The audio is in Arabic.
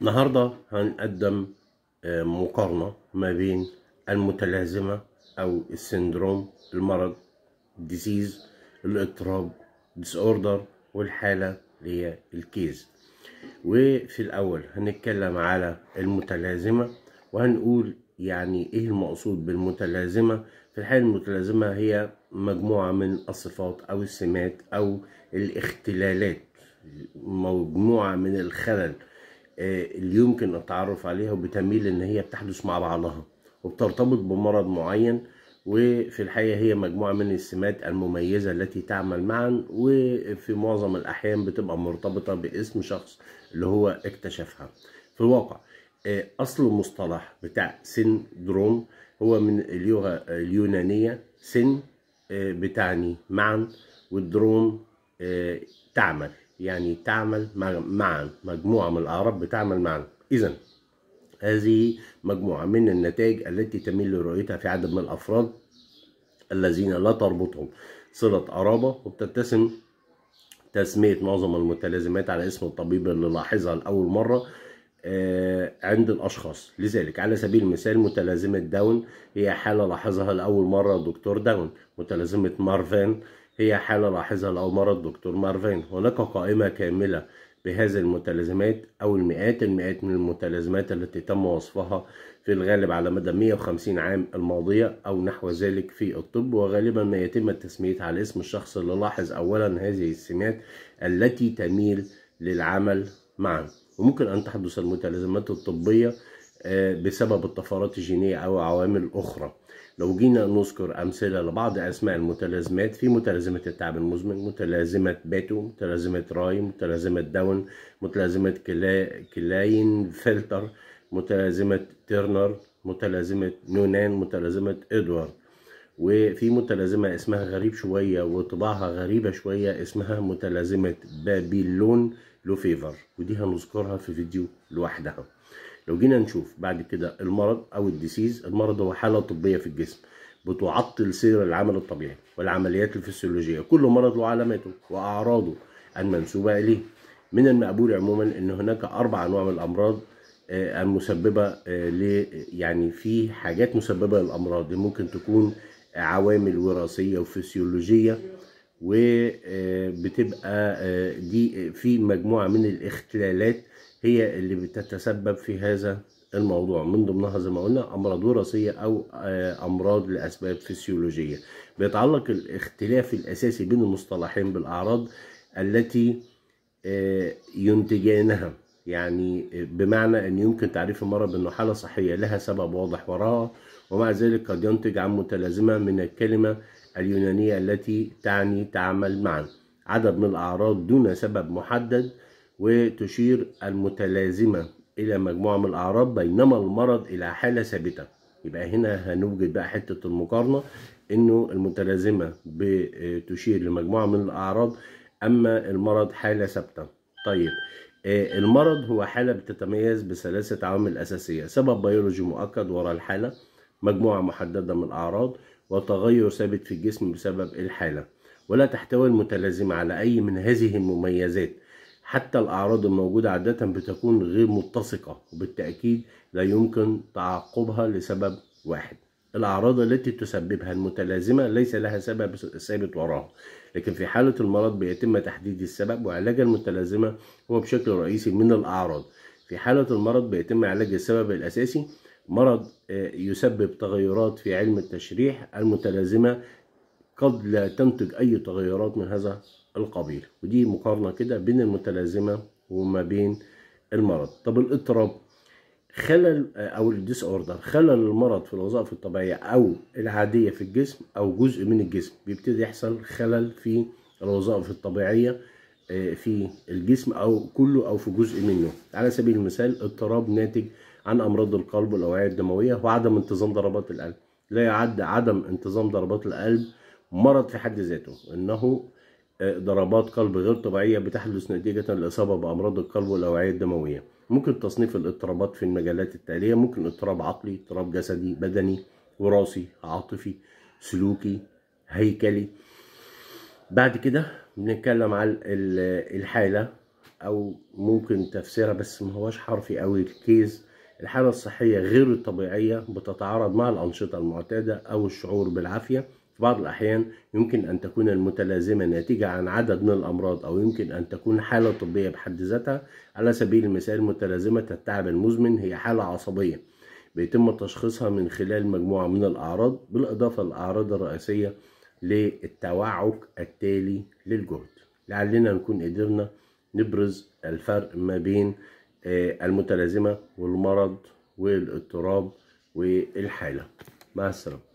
النهاردة هنقدم آه، مقارنة ما بين المتلازمة أو السندروم المرض ديزيز الاضطراب ديس اوردر والحالة اللي هي الكيز وفي الأول هنتكلم على المتلازمة وهنقول يعني إيه المقصود بالمتلازمة في الحالة المتلازمة هي مجموعة من الصفات أو السمات أو الاختلالات مجموعة من الخلل آه، اللي يمكن التعرف عليها وبتميل ان هي بتحدث مع بعضها وبترتبط بمرض معين وفي الحقيقة هي مجموعة من السمات المميزة التي تعمل معا وفي معظم الأحيان بتبقى مرتبطة باسم شخص اللي هو اكتشفها في الواقع آه، أصل المصطلح بتاع سندروم هو من اللغة اليونانية سن آه، بتعني معا والدروم تعمل يعني تعمل معا مجموعة من الأعراب بتعمل معا إذا هذه مجموعة من النتائج التي تميل لرؤيتها في عدد من الأفراد الذين لا تربطهم صلة قرابة وبتتسم تسمية معظم المتلازمات على اسم الطبيب اللي لاحظها لأول مرة آه، عند الأشخاص لذلك على سبيل المثال متلازمة داون هي حالة لاحظها لأول مرة دكتور داون متلازمة مارفان هي حالة لاحظها مرض الدكتور مارفين هناك قائمة كاملة بهذه المتلازمات أو المئات المئات من المتلازمات التي تم وصفها في الغالب على مدى 150 عام الماضية أو نحو ذلك في الطب وغالبا ما يتم التسمية على اسم الشخص اللي لاحظ أولا هذه السمات التي تميل للعمل معا وممكن أن تحدث المتلازمات الطبية آه، بسبب الطفرات الجينية أو عوامل أخرى لو جينا نذكر أمثلة لبعض أسماء المتلازمات في متلازمة التعب المزمن متلازمة باتو متلازمة راي متلازمة داون متلازمة كلا... كلاين فلتر متلازمة تيرنر متلازمة نونان متلازمة إدوارد وفي متلازمة اسمها غريب شوية وطباعها غريبة شوية اسمها متلازمة بابيلون لوفيفر ودي هنذكرها في فيديو لوحدها لو جينا نشوف بعد كده المرض او الديسيز المرض هو حالة طبية في الجسم بتعطل سير العمل الطبيعي والعمليات الفسيولوجية كل مرض له علاماته وأعراضه المنسوبة إليه من المقبول عموما أن هناك أربع أنواع من الأمراض آه، المسببة آه، ل يعني في حاجات مسببة للأمراض ممكن تكون عوامل وراثيه وفسيولوجيه وبتبقى آه، آه، دي في مجموعه من الاختلالات هي اللي بتتسبب في هذا الموضوع من ضمنها زي ما قلنا امراض وراثيه او آه، امراض لاسباب فسيولوجيه بيتعلق الاختلاف الاساسي بين المصطلحين بالاعراض التي ينتجانها يعني بمعنى ان يمكن تعريف المرض انه حاله صحيه لها سبب واضح وراها ومع ذلك قد ينتج عن متلازمة من الكلمة اليونانية التي تعني تعمل معا عدد من الأعراض دون سبب محدد وتشير المتلازمة إلى مجموعة من الأعراض بينما المرض إلى حالة ثابتة يبقى هنا هنوجد بقى حتة المقارنة إنه المتلازمة بتشير لمجموعة من الأعراض أما المرض حالة ثابتة طيب آه، المرض هو حالة بتتميز بثلاثة عوامل أساسية سبب بيولوجي مؤكد وراء الحالة مجموعة محددة من الأعراض وتغير ثابت في الجسم بسبب الحالة ولا تحتوي المتلازمة على أي من هذه المميزات حتى الأعراض الموجودة عادة بتكون غير متسقة وبالتأكيد لا يمكن تعقبها لسبب واحد الأعراض التي تسببها المتلازمة ليس لها سبب ثابت وراها لكن في حالة المرض بيتم تحديد السبب وعلاج المتلازمة هو بشكل رئيسي من الأعراض في حالة المرض بيتم علاج السبب الأساسي مرض آه، يسبب تغيرات في علم التشريح المتلازمة قد لا تنتج أي تغيرات من هذا القبيل ودي مقارنة كده بين المتلازمة وما بين المرض طب الاضطراب خلل آه، او الديس اوردر خلل المرض في الوظائف الطبيعيه او العاديه في الجسم او جزء من الجسم بيبتدي يحصل خلل في الوظائف الطبيعيه آه، في الجسم او كله او في جزء منه على سبيل المثال اضطراب ناتج عن أمراض القلب والأوعية الدموية وعدم انتظام ضربات القلب لا يعد عدم انتظام ضربات القلب مرض في حد ذاته إنه آه، ضربات قلب غير طبيعية بتحدث نتيجة الاصابه بأمراض القلب والأوعية الدموية ممكن تصنيف الاضطرابات في المجالات التالية ممكن اضطراب عقلي اضطراب جسدي بدني وراثي عاطفي سلوكي هيكلي بعد كده بنتكلم على الحالة أو ممكن تفسيرها بس ما هواش حرفي أوي الكيز الحالة الصحية غير الطبيعية بتتعارض مع الأنشطة المعتادة أو الشعور بالعافية في بعض الأحيان يمكن أن تكون المتلازمة ناتجة عن عدد من الأمراض أو يمكن أن تكون حالة طبية بحد ذاتها على سبيل المثال متلازمة التعب المزمن هي حالة عصبية بيتم تشخيصها من خلال مجموعة من الأعراض بالإضافة للأعراض الرئيسية للتوعك التالي للجهد لعلنا نكون قدرنا نبرز الفرق ما بين آه، المتلازمة والمرض والاضطراب والحالة مع السلامة